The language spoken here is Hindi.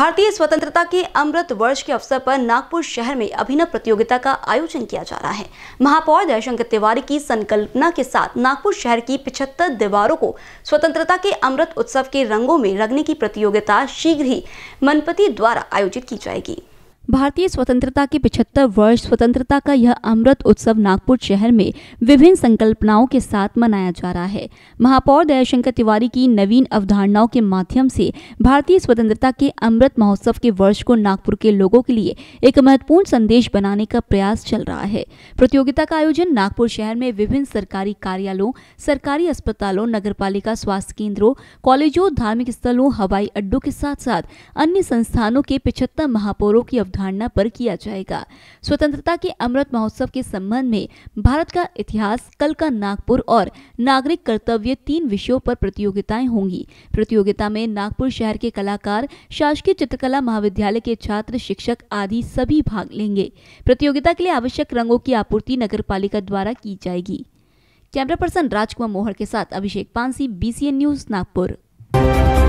भारतीय स्वतंत्रता के अमृत वर्ष के अवसर पर नागपुर शहर में अभिनव प्रतियोगिता का आयोजन किया जा रहा है महापौर जयशंकर तिवारी की संकल्पना के साथ नागपुर शहर की पिछहत्तर दीवारों को स्वतंत्रता के अमृत उत्सव के रंगों में रंगने की प्रतियोगिता शीघ्र ही मनपति द्वारा आयोजित की जाएगी भारतीय स्वतंत्रता के 75 वर्ष स्वतंत्रता का यह अमृत उत्सव नागपुर शहर में विभिन्न संकल्पनाओं के साथ मनाया जा रहा है महापौर दयाशंकर तिवारी की नवीन अवधारणाओं के माध्यम से भारतीय स्वतंत्रता के अमृत महोत्सव के वर्ष को नागपुर के लोगों के लिए एक महत्वपूर्ण संदेश बनाने का प्रयास चल रहा है प्रतियोगिता का आयोजन नागपुर शहर में विभिन्न सरकारी कार्यालयों सरकारी अस्पतालों नगर स्वास्थ्य केंद्रों कॉलेजों धार्मिक स्थलों हवाई अड्डों के साथ साथ अन्य संस्थानों के पिछहत्तर महापौरों की अवधारणा अवधारणा पर किया जाएगा स्वतंत्रता के अमृत महोत्सव के संबंध में भारत का इतिहास कल का नागपुर और नागरिक कर्तव्य तीन विषयों पर प्रतियोगिताएं होंगी प्रतियोगिता में नागपुर शहर के कलाकार शासकीय चित्रकला महाविद्यालय के छात्र शिक्षक आदि सभी भाग लेंगे प्रतियोगिता के लिए आवश्यक रंगों की आपूर्ति नगर द्वारा की जाएगी कैमरा पर्सन राजकुमार मोहर के साथ अभिषेक पानसी बीसीएन न्यूज नागपुर